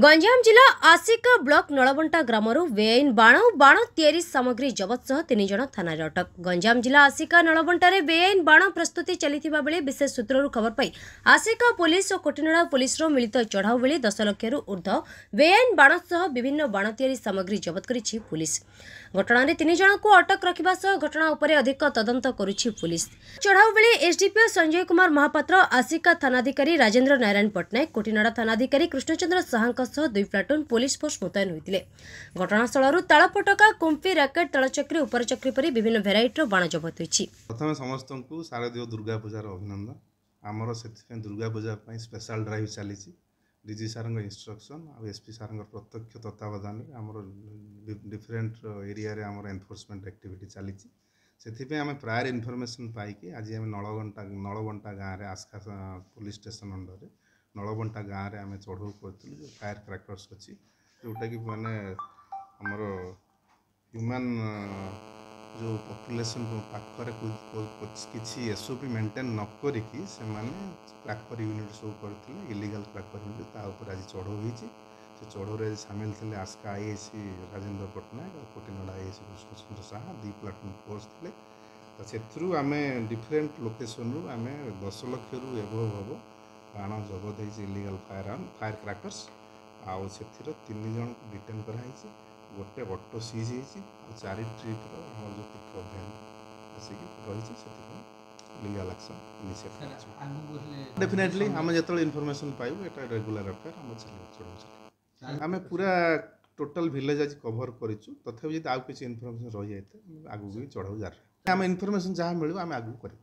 ଗଞ୍ଜାମ ଜିଲ୍ଲା ଆସିକା ବ୍ଲକ ନଳବଣ୍ଟା ଗ୍ରାମରୁ ବେଆଇନ ବାଣ ଓ ବାଣ ତିଆରି ସାମଗ୍ରୀ ଜବତ ସହ ତିନି ଜଣ ଥାନାରେ ଅଟକ ଗଞ୍ଜାମ ଜିଲ୍ଲା ଆସିକା ନଳବଣ୍ଟାରେ ବେଆଇନ ବାଣ ପ୍ରସ୍ତୁତି ଚାଲିଥିବା ବେଳେ ବିଶେଷ ସୂତ୍ରରୁ ଖବର ପାଇ ଆସିକା ପୋଲିସ ଓ କୋଟିନଡ଼ା ପୋଲିସର ମିଳିତ ଚଢ଼ାଉ ବେଳେ ଦଶ ଲକ୍ଷରୁ ଉର୍ଦ୍ଧ୍ୱ ବେଆଇନ ବାଣ ସହ ବିଭିନ୍ନ ବାଣ ତିଆରି ସାମଗ୍ରୀ ଜବତ କରିଛି ପୋଲିସ ଘଟଣାରେ ତିନି ଜଣଙ୍କୁ ଅଟକ ରଖିବା ସହ ଘଟଣା ଉପରେ ଅଧିକ ତଦନ୍ତ କରୁଛି ପୋଲିସ ଚଢ଼ାଉ ବେଳେ ଏସ୍ଡିପିଓ ସଞ୍ଜୟ କୁମାର ମହାପାତ୍ର ଆସିକା ଥାନାଧିକାରୀ ରାଜେନ୍ଦ୍ର ନାରାୟଣ ପଟ୍ଟନାୟକ କୋଟିନଡ଼ା ଥାନାଧିକାରୀ କୃଷ୍ଣଚନ୍ଦ୍ର ସାହାଙ୍କ ସହ ଦୁଇ ପ୍ଲାଟୁନ୍ ପୋଲିସ ଫୋର୍ସ ମୁତୟନ ହୋଇଥିଲେ ଘଟଣାସ୍ଥଳରୁ ତାଳପଟକା କୁମ୍ପି ରାକେଟ୍ ତାଳଚକ୍ରୀ ଉପରଚକ୍ରୀ ପରି ବିଭିନ୍ନ ଭେରାଇଟିର ବାଣ ଜବତ ହୋଇଛି ପ୍ରଥମେ ସମସ୍ତଙ୍କୁ ଶାରଦୀୟ ଦୁର୍ଗା ପୂଜାର ଅଭିନନ୍ଦନ ଆମର ସେଥିପାଇଁ ଦୁର୍ଗା ପୂଜା ପାଇଁ ସ୍ପେଶାଲ ଡ୍ରାଇଭ୍ ଚାଲିଛି ଡିଜି ସାର୍ଙ୍କ ଇନ୍ଷ୍ଟ୍ରକ୍ସନ୍ ଆଉ ଏସ୍ପି ସାର୍ଙ୍କ ପ୍ରତ୍ୟକ୍ଷ ତତ୍ତ୍ୱାବଧାନରେ ଆମର ଡିଫରେଣ୍ଟ ଏରିଆରେ ଆମର ଏନ୍ଫୋର୍ସମେଣ୍ଟ ଆକ୍ଟିଭିଟି ଚାଲିଛି ସେଥିପାଇଁ ଆମେ ପ୍ରାୟର ଇନଫର୍ମେସନ୍ ପାଇକି ଆଜି ଆମେ ନଳଗଣ୍ଟା ନଳଗଣ୍ଟା ଗାଁରେ ଆସ୍କା ପୋଲିସ ଷ୍ଟେସନ୍ ଅଣ୍ଡରରେ ନଳବଣ୍ଟା ଗାଁରେ ଆମେ ଚଢ଼ଉ କରିଥିଲୁ ଯେଉଁ ଫାୟାର୍ କ୍ରାକର୍ସ ଅଛି ଯେଉଁଟାକି ମାନେ ଆମର ହ୍ୟୁମାନ ଯେଉଁ ପପୁଲେସନ୍ ପାଖରେ କିଛି ଏସ୍ ଓ ପି ମେଣ୍ଟେନ୍ ନ କରିକି ସେମାନେ କ୍ରାକର ୟୁନିଟ୍ ସବୁ କରିଥିଲେ ଇଲିଗାଲ୍ କ୍ରାକର ୟୁନିଟ୍ ତା ଉପରେ ଆଜି ଚଢ଼ଉ ହେଇଛି ସେ ଚଢ଼ଉରେ ସାମିଲ ଥିଲେ ଆସ୍କା ଆଇଏସି ରାଜେନ୍ଦ୍ର ପଟ୍ଟନାୟକ ଆଉ କୋଟିନଡ଼ା ଆଇଏସି କୃଷ୍ଣଚନ୍ଦ୍ର ଶାହା ଦୁଇ ପ୍ଲାଟୁନ୍ ଫୋର୍ସ ଥିଲେ ତ ସେଥିରୁ ଆମେ ଡିଫରେଣ୍ଟ ଲୋକେସନ୍ରୁ ଆମେ ଦଶ ଲକ୍ଷରୁ ଏଭଭ୍ ହେବ କାରଣ ଜବତ ହେଇଛି illegal firearm firecrackers ଆଉ ସେଥିରୁ ତିନି ଜଣଙ୍କୁ ଡିଟେନ୍ କରାହେଇଛି ଗୋଟେ ଅଟୋ ସିଜ୍ ହେଇଛି ଆଉ ଚାରି ଟ୍ରିପ୍ର ଆମର ଯେଉଁ ପିକ୍ ଭ୍ୟାନ୍ ଆସିକି ରହିଛି ସେଥିପାଇଁ লিগাল আকশন ইনিশিয়েট করছি ডেফিনেটলি আমি যেতবে ইনফরমেশন পাইবু এটা রেগুলার আফেয়ার আমার চলিব চলছে আমি পুরা টোটাল ভিলেজ আজ কভর করিছু তথাপি যদি আউ কিছু ইনফরমেশন রহি যাইতে আগুক চড়াও জারি আমি ইনফরমেশন যা মিলব আমি আগুক করিবা